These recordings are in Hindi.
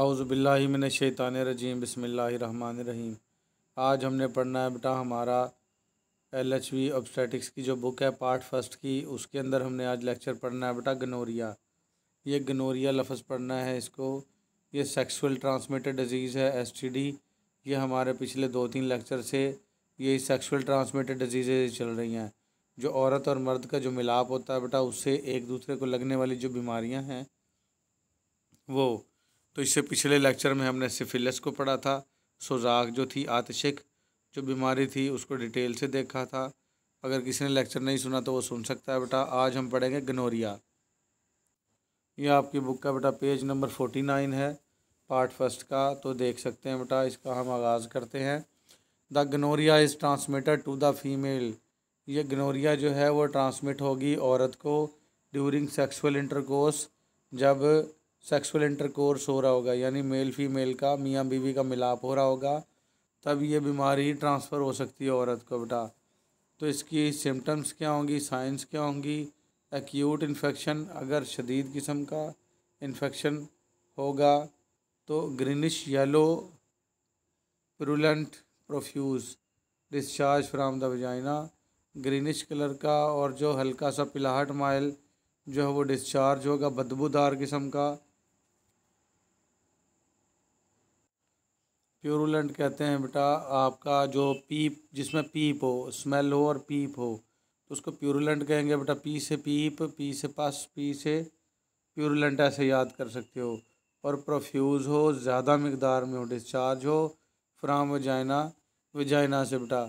आउज़बिल्लिमिन शैतान रजीम बसमीम आज हमने पढ़ना है बेटा हमारा एल एच वी ऑब्स्टेटिक्स की जो बुक है पार्ट फर्स्ट की उसके अंदर हमने आज लेक्चर पढ़ना है बेटा गनोरिया ये गनोरिया लफ्ज़ पढ़ना है इसको ये सेक्सुअल ट्रांसमिटेड डिज़ीज़ है एस टी डी ये हमारे पिछले दो तीन लेक्चर से ये सेक्सुअल ट्रांसमिटेड डिजीज़ चल रही हैं जो औरत और मर्द का जो मिलाप होता है बेटा उससे एक दूसरे को लगने वाली जो बीमारियाँ हैं वो तो इससे पिछले लेक्चर में हमने सिफिलिस को पढ़ा था सोजाक जो थी आतशिक जो बीमारी थी उसको डिटेल से देखा था अगर किसी ने लेक्चर नहीं सुना तो वो सुन सकता है बेटा आज हम पढ़ेंगे गनोरिया ये आपकी बुक का बेटा पेज नंबर फोर्टी नाइन है पार्ट फर्स्ट का तो देख सकते हैं बेटा इसका हम आगाज़ करते हैं the gonorrhoea is transmitted to the female ये गनोरिया जो है वो ट्रांसमिट होगी औरत को ड्यूरिंग सेक्सुअल इंटरकोर्स जब सेक्सुअल इंटरकोर्स हो रहा होगा यानी मेल फीमेल का मियाँ बीवी का मिलाप हो रहा होगा तब ये बीमारी ट्रांसफ़र हो सकती है औरत को बेटा तो इसकी सिम्टम्स क्या होंगी साइंस क्या होंगी एक्यूट इन्फेक्शन अगर शदीद किस्म का इन्फेक्शन होगा तो greenish yellow purulent profuse discharge from the vagina greenish colour का और जो हल्का सा पिलाहट माइल जो है वो डिस्चार्ज होगा बदबूदार किस्म का प्योरुलेंट कहते हैं बेटा आपका जो पीप जिसमें पीप हो स्मेल हो और पीप हो तो उसको प्योरुलेंट कहेंगे बेटा पी से पीप पी से पास पी से प्योरुलेंट ऐसे याद कर सकते हो और प्रोफ्यूज़ हो ज़्यादा मकदार में हो डिस्चार्ज हो फ्राम वजाइना वजाइना से बेटा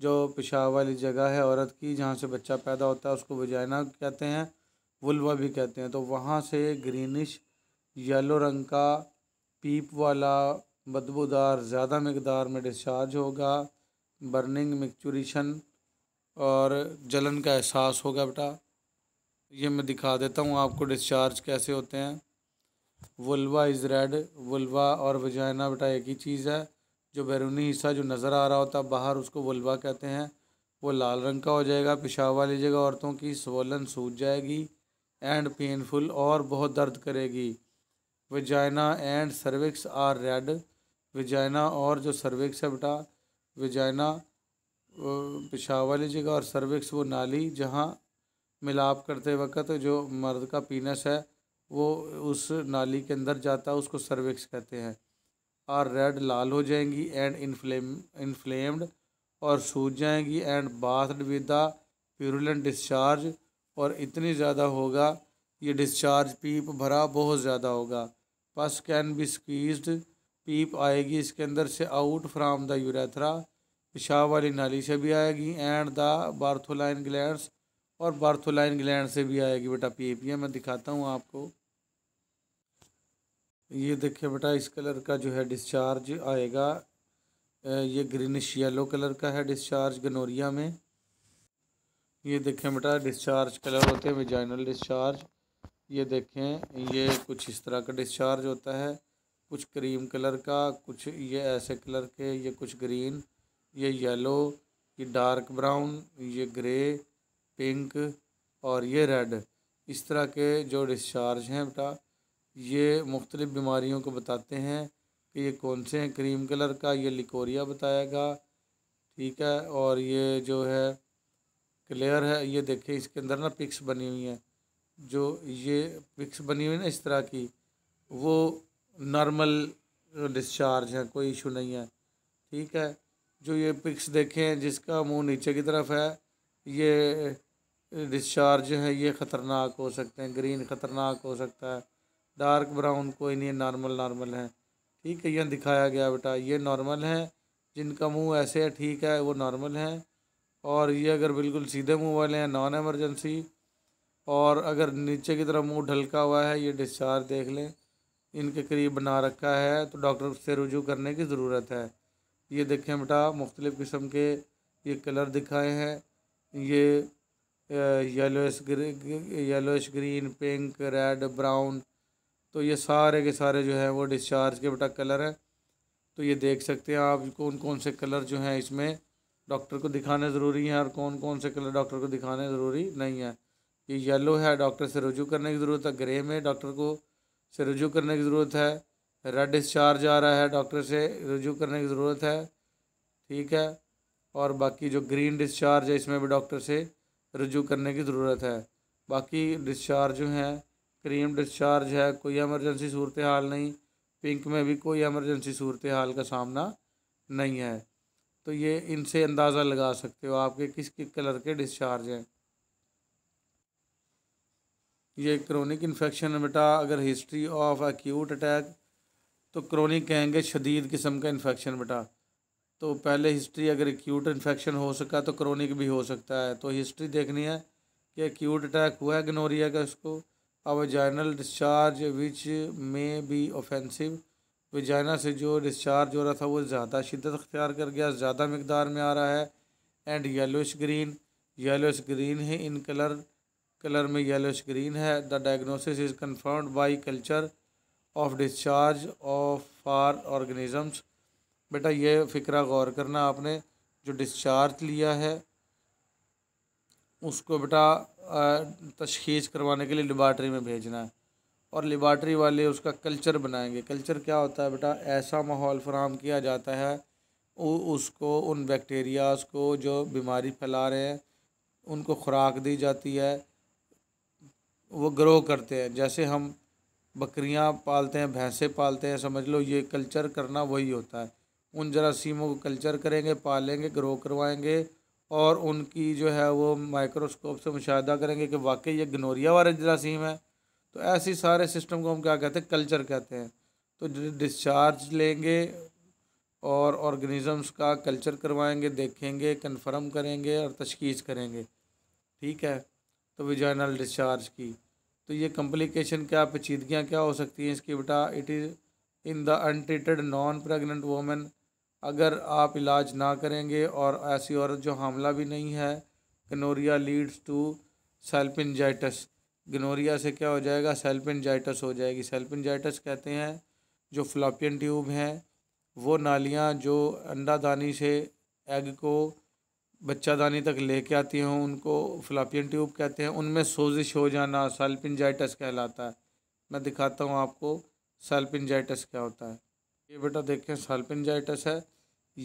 जो पेशाब वाली जगह है औरत की जहाँ से बच्चा पैदा होता है उसको वजाइना कहते हैं वुलवा भी कहते हैं तो वहाँ से ग्रीनिश येलो रंग का पीप वाला बदबूदार ज़्यादा मकदार में डिस्चार्ज होगा बर्निंग मिक्चुरीशन और जलन का एहसास होगा बेटा ये मैं दिखा देता हूँ आपको डिस्चार्ज कैसे होते हैं वुलवा इज़ रेड वुलवा और वजाइना बेटा एक ही चीज़ है जो बैरूनी हिस्सा जो नज़र आ रहा होता है बाहर उसको वुलवा कहते हैं वो लाल रंग का हो जाएगा पेशाब वाली जगह औरतों की स्वलन सूझ जाएगी एंड पेनफुल और बहुत दर्द करेगी vagina and cervix are red vagina और जो सर्विक्स है बेटा विजाइना पेशाब वाली जगह और सर्विक्स वो नाली जहाँ मिलाप करते वक्त जो मर्द का पीनस है वो उस नाली के अंदर जाता है उसको सर्विक्स कहते हैं और रेड लाल हो जाएंगी एंड इनफ्लेम इन्फ्लेम्ड और सूज जाएंगी and bathed with the purulent discharge और इतनी ज़्यादा होगा ये डिस्चार्ज पीप भरा बहुत ज़्यादा होगा पस कैन बी स्क्वीज्ड पीप आएगी इसके अंदर से आउट फ्राम द यूरेथरा पेशाब वाली नाली से भी आएगी एंड द बार्थोलाइन ग्लैंड और बार्थोलाइन ग्लैंड से भी आएगी बेटा पीप ये मैं दिखाता हूँ आपको ये देखिए बेटा इस कलर का जो है डिस्चार्ज आएगा ये ग्रीनिश येलो कलर का है डिस्चार्ज गनोरिया में ये देखें बेटा डिस्चार्ज कलर होते हैं विजाइनल डिस्चार्ज ये देखें ये कुछ इस तरह का डिस्चार्ज होता है कुछ क्रीम कलर का कुछ ये ऐसे कलर के ये कुछ ग्रीन ये येलो ये डार्क ब्राउन ये ग्रे पिंक और ये रेड इस तरह के जो डिस्चार्ज हैं बेटा ये मुख्तलिफ़ बीमारियों को बताते हैं कि ये कौन से हैं क्रीम कलर का ये लिकोरिया बताएगा ठीक है और ये जो है क्लियर है ये देखिए इसके अंदर ना पिक्स बनी हुई हैं जो ये पिक्स बनी हुई ना इस तरह की वो नॉर्मल डिस्चार्ज है कोई इशू नहीं है ठीक है जो ये पिक्स देखें जिसका मुंह नीचे की तरफ है ये डिस्चार्ज है ये ख़तरनाक हो सकते हैं ग्रीन ख़तरनाक हो सकता है डार्क ब्राउन कोई नहीं नॉर्मल नॉर्मल है ठीक है यह दिखाया गया बेटा ये नॉर्मल है जिनका मुंह ऐसे है ठीक है वो नॉर्मल है और ये अगर बिल्कुल सीधे मुंह वाले हैं नॉन एमरजेंसी और अगर नीचे की तरफ मुंह ढलका हुआ है ये डिस्चार्ज देख लें इनके करीब बना रखा है तो डॉक्टर से रुजू करने की ज़रूरत है ये देखें बेटा मुख्तलिफ़ किस्म के ये कलर दिखाए हैं ये ग्री yellowish green pink red brown तो ये सारे के सारे जो हैं वो डिस्चार्ज के बेटा कलर हैं तो ये देख सकते हैं आप कौन कौन से कलर जो हैं इसमें डॉक्टर को दिखाने ज़रूरी हैं और कौन कौन से कलर डॉक्टर को दिखाने ज़रूरी नहीं है ये येलो है डॉक्टर से रुजू करने की ज़रूरत है ग्रे में डॉक्टर को से रुजू करने की ज़रूरत है रेड डिस्चार्ज आ रहा है डॉक्टर से रुजू करने की ज़रूरत है ठीक है और बाकी जो ग्रीन डिस्चार्ज है इसमें भी डॉक्टर से रुजू करने की ज़रूरत है बाकी डिस्चार्ज जो हैं क्रीम डिस्चार्ज है कोई एमरजेंसी सूरत हाल नहीं पिंक में भी कोई एमरजेंसी सूरत हाल का सामना नहीं है तो ये इनसे अंदाज़ा लगा सकते हो आपके किस किस कलर के डिस्चार्ज हैं ये क्रोनिक इन्फेक्शन है बेटा अगर हिस्ट्री ऑफ एक्यूट अटैक तो क्रोनिक कहेंगे शदीद किस्म का इन्फेक्शन बेटा तो पहले हिस्ट्री अगर एक्यूट इन्फेक्शन हो सका तो क्रोनिक भी हो सकता है तो हिस्ट्री देखनी है कि एक्यूट अटैक हुआ है गनोरिया का इसको अब vaginal discharge which may be offensive vagina से जो डिस्चार्ज हो रहा था वो ज़्यादा शिद्दत अख्तियार कर गया ज़्यादा मकदार में आ रहा है and yellowish green yellowish green है इन कलर कलर में येलोश ग्रीन है the diagnosis is confirmed by culture of discharge of for organisms बेटा ये फ़िक्रा गौर करना आपने जो डिस्चार्ज लिया है उसको बेटा तशीस करवाने के लिए लेबार्ट्री में भेजना है और लेबार्ट्री वाले उसका कल्चर बनाएंगे कल्चर क्या होता है बेटा ऐसा माहौल फराम किया जाता है उसको उन बैक्टीरियाज को जो बीमारी फैला रहे हैं उनको खुराक दी जाती है वो ग्रो करते हैं जैसे हम बकरियां पालते हैं भैंसे पालते हैं समझ लो ये कल्चर करना वही होता है उन जरासीमों को कल्चर करेंगे पालेंगे ग्रो करवाएंगे और उनकी जो है वो माइक्रोस्कोप से मुशाह करेंगे कि वाकई ये गनोरिया वाले जरासीम है तो ऐसे सारे सिस्टम को हम क्या कहते हैं कल्चर कहते हैं तो डिस्चार्ज लेंगे और ऑर्गेनिज़म्स का कल्चर करवाएंगे देखेंगे कंफर्म करेंगे और तशखीस करेंगे ठीक है तो विजाइनल डिस्चार्ज की तो ये कम्प्लिकेशन क्या पेचीदगियाँ क्या हो सकती हैं इसकी बेटा it is in the untreated non pregnant women अगर आप इलाज ना करेंगे और ऐसी औरत जो हामला भी नहीं है gonorrhoea leads to salpingitis gonorrhoea से क्या हो जाएगा सेल्पिनजाइटस हो जाएगी सेल्पिनजाइटस कहते हैं जो फ्लॉपियन ट्यूब हैं वो नालियाँ जो अंडादानी से एग को बच्चादानी तक लेके आती हूँ उनको फ्लापियन ट्यूब कहते हैं उनमें सोजिश हो जाना सेल्पिनजाइटस कहलाता है मैं दिखाता हूँ आपको सेल्पिनजाइटस क्या होता है ये बेटा देखें सेल्पिनजाइटस है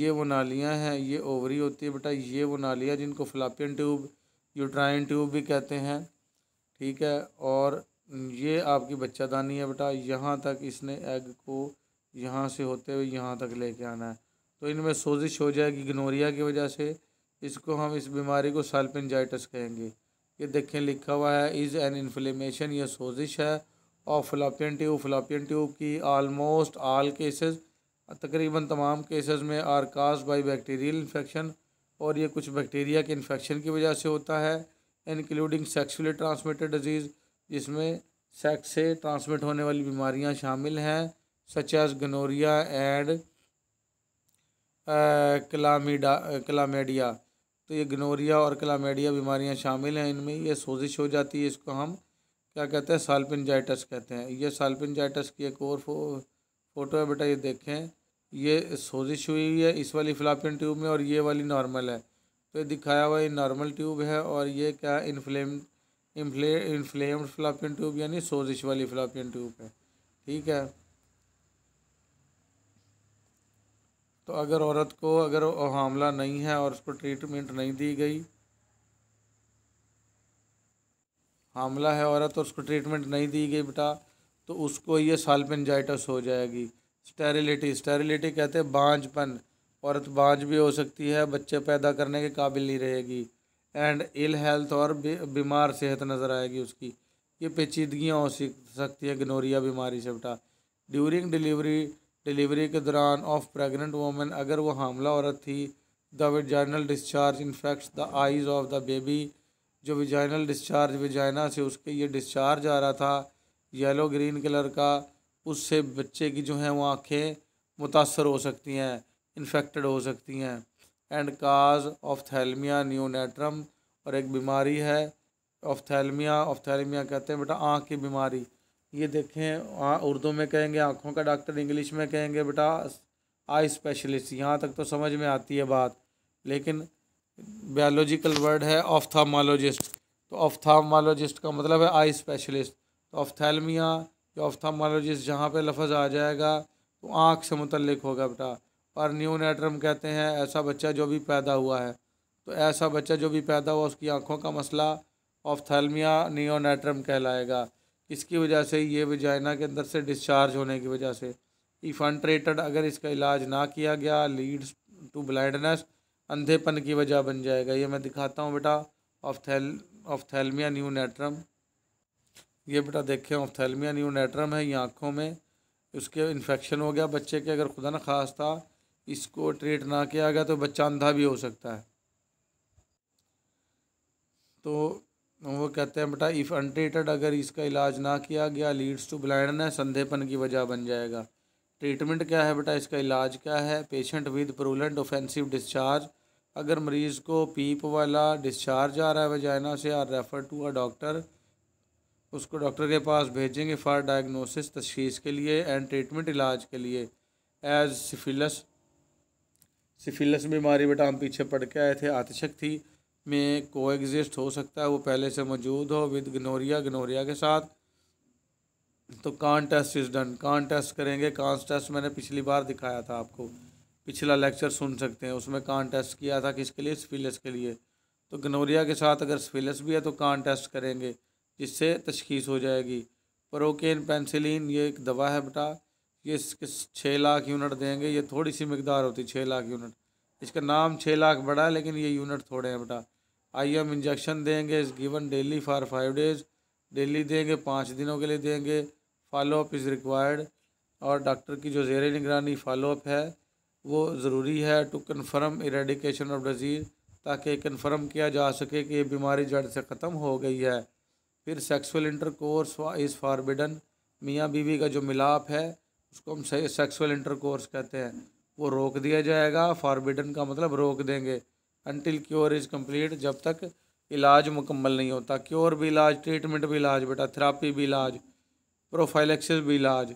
ये वो नालियाँ हैं ये ओवरी होती है बेटा ये वो नालियाँ जिनको फ्लापियन ट्यूब यूट्राइन ट्यूब भी कहते हैं ठीक है और ये आपकी बच्चादानी है बेटा यहाँ तक इसने एग को यहाँ से होते हुए यहाँ तक लेके आना है तो इनमें सोजिश हो जाएगी गनोरिया की वजह से इसको हम इस बीमारी को साल्पिनजाइटस कहेंगे ये देखें लिखा हुआ है इज़ एन इन्फ्लेमेशन या सोजिश है और फ्लापियन ट्यूब फ्लापियन ट्यूब की आलमोस्ट आल केसेस तकरीबन तमाम केसेस में are caused by bacterial infection और ये कुछ बैक्टीरिया के इन्फेक्शन की वजह से होता है इंक्लूडिंग सेक्सुअली ट्रांसमिटेड डिजीज़ जिसमें सेक्स से ट्रांसमिट होने वाली बीमारियाँ शामिल हैं such as gonorrhoea and chlamydia chlamydia तो ये गनोरिया और क्लामेडिया बीमारियाँ शामिल हैं इनमें ये सोजिश हो जाती है इसको हम क्या कहते हैं सालपिनजाइटस कहते हैं ये सालपिनजाइटस की एक और फो, फोटो है बेटा ये देखें ये सोजिश हुई हुई है इस वाली फ्लापिन ट्यूब में और ये वाली नॉर्मल है तो ये दिखाया हुआ ये नॉर्मल ट्यूब है और ये क्या inflame inflame inflamed fallopian tube यानी सोजिश वाली फ्लापिन ट्यूब है ठीक है तो अगर औरत को अगर हमला नहीं है और उसको ट्रीटमेंट नहीं दी गई हमला है औरत और उसको ट्रीटमेंट नहीं दी गई बेटा तो उसको ये साल्पेनजाइटस हो जाएगी स्टेरिलिटी स्टेरिलिटी कहते हैं बांझपन औरत बांझ भी हो सकती है बच्चे पैदा करने के काबिल नहीं रहेगी एंड इल हेल्थ और बीमार सेहत नज़र आएगी उसकी ये पेचीदगियाँ हो सकती है गनोरिया बीमारी से बेटा ड्यूरिंग डिलीवरी डिलीवरी के दौरान ऑफ प्रेगनेंट वोमेन अगर वो हामला औरत थी the vaginal discharge infect the eyes of the baby जो विजाइनल डिस्चार्ज विजाइना से उसके ये डिस्चार्ज आ रहा था येलो ग्रीन कलर का उससे बच्चे की जो हैं वो आँखें मुतासर हो सकती हैं इन्फेक्टेड हो सकती हैं एंड काज ऑफ थैलमिया न्यूनेट्रम और एक बीमारी है ऑफ थैलमिया ऑफ थैलमिया कहते हैं बेटा आँख की बीमारी ये देखें उर्दू में कहेंगे आँखों का डॉक्टर इंग्लिश में कहेंगे बेटा आई स्पेशलिस्ट यहाँ तक तो समझ में आती है बात लेकिन बायोलॉजिकल वर्ड है ऑफ्थामोलॉजिस्ट तो ऑफ्थामोलॉजिस्ट का मतलब है आई स्पेशलिस्ट तो ऑफ्थैलमिया या ऑफ्थामोलॉजिस्ट जहाँ पे लफज आ जाएगा तो आँख से मुतलक होगा बेटा और न्यू कहते हैं ऐसा बच्चा जो भी पैदा हुआ है तो ऐसा बच्चा जो भी पैदा हुआ उसकी आँखों का मसला ऑफ्थेलमिया न्यू कहलाएगा इसकी वजह से ये वजाइना के अंदर से डिस्चार्ज होने की वजह से इफनट्रेटेड अगर इसका इलाज ना किया गया लीड्स टू ब्लाइंडनेस अंधेपन की वजह बन जाएगा ये मैं दिखाता हूँ बेटा ऑफथेल ऑफथेलमिया न्यू नेट्रम ये बेटा देखें ऑफथेलमिया न्यू नेट्रम है ये आँखों में उसके इन्फेक्शन हो गया बच्चे के अगर खुदा न खास था इसको ट्रीट ना किया गया तो बच्चा अंधा भी हो सकता है तो वो कहते हैं बेटा इफ़ अनट्रीटेड अगर इसका इलाज ना किया गया लीड्स टू ब्लाइंडनेस अंधेपन की वजह बन जाएगा ट्रीटमेंट क्या है बेटा इसका इलाज क्या है patient with purulent offensive discharge अगर मरीज़ को पीप वाला डिस्चार्ज आ रहा है वजाइना से are refer to a doctor उसको डॉक्टर के पास भेजेंगे फॉर डायग्नोसिस तशीस के लिए एंड ट्रीटमेंट इलाज के लिए एज सिफिलस सिफिलस बीमारी बेटा हम पीछे पढ़ के आए थे आतशक थी में एग्जिस्ट हो सकता है वो पहले से मौजूद हो विद गनोरिया गनोरिया के साथ तो Kahn test is done Kahn test करेंगे कान टेस्ट मैंने पिछली बार दिखाया था आपको पिछला लेक्चर सुन सकते हैं उसमें कान टेस्ट किया था किसके लिए स्फिलस के लिए तो गनोरिया के साथ अगर स्फिलस भी है तो कान टेस्ट करेंगे जिससे तशखीस हो जाएगी प्रोकेन पेंसिलिन ये एक दवा है बेटा ये इसके छः लाख यूनिट देंगे ये थोड़ी सी मकदार होती है छः लाख यूनिट इसका नाम छः लाख बड़ा है लेकिन ये यूनिट थोड़े हैं बेटा आई एम इंजेक्शन देंगे is given daily for five days daily देंगे पाँच दिनों के लिए देंगे फॉलोअप इज़ रिक्वायर्ड और डॉक्टर की जो जेर निगरानी फॉलोअप है वो ज़रूरी है to confirm eradication of disease ताकि कन्फर्म किया जा सके कि ये बीमारी जड़ से ख़त्म हो गई है फिर सेक्सुअल इंटरकोर्स इज़ फॉरबिडन मियाँ बीवी का जो मिलाप है उसको हम सेक्सुअल इंटरकोर्स कहते हैं वो रोक दिया जाएगा फॉरबिडन का मतलब रोक देंगे अनटिल क्योर इज़ कम्प्लीट जब तक इलाज मुकम्मल नहीं होता क्योर भी इलाज ट्रीटमेंट भी इलाज बेटा थेरापी भी इलाज प्रोफाइलेक्सिस भी इलाज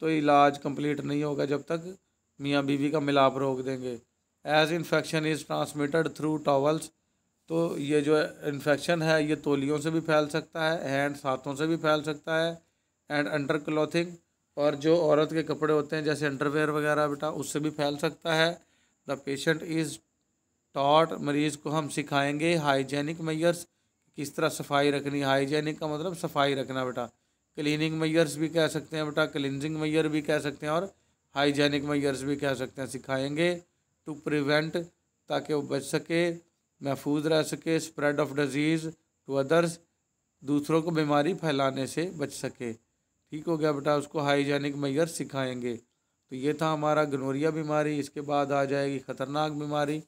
तो इलाज कम्प्लीट नहीं होगा जब तक मियाँ बीवी का मिलाप रोक देंगे as infection is transmitted through towels तो ये जो इन्फेक्शन है ये तोलियों से भी फैल सकता है हैंड हाथों से भी फैल सकता है एंड अंडर क्लॉथिंग और जो औरत के कपड़े होते हैं जैसे अंडरवेयर वगैरह बेटा उससे भी फैल सकता है द पेशेंट इज़ टॉट मरीज़ को हम सिखाएंगे हाइजेनिक मैयर्स किस तरह सफाई रखनी हाइजेनिक का मतलब सफाई रखना बेटा क्लीनिंग मैयर्स भी कह सकते हैं बेटा क्लिनजिंग मैयर भी कह सकते हैं और हाइजेनिक मैयर्स भी कह सकते हैं सिखाएंगे टू प्रिवेंट ताकि वो बच सके महफूज रह सके spread of disease to others दूसरों को बीमारी फैलाने से बच सके ठीक हो गया बेटा उसको हाइजेनिक मैयर सिखाएंगे तो ये था हमारा गनोरिया बीमारी इसके बाद आ जाएगी ख़तरनाक बीमारी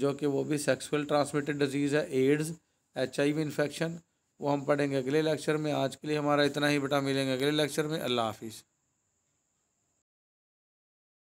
जो कि वो भी सेक्सुअल ट्रांसमिटेड डिजीज़ है AIDS H I V infection वो हम पढ़ेंगे अगले लेक्चर में आज के लिए हमारा इतना ही बेटा मिलेंगे अगले लेक्चर में अल्लाह हाफिज़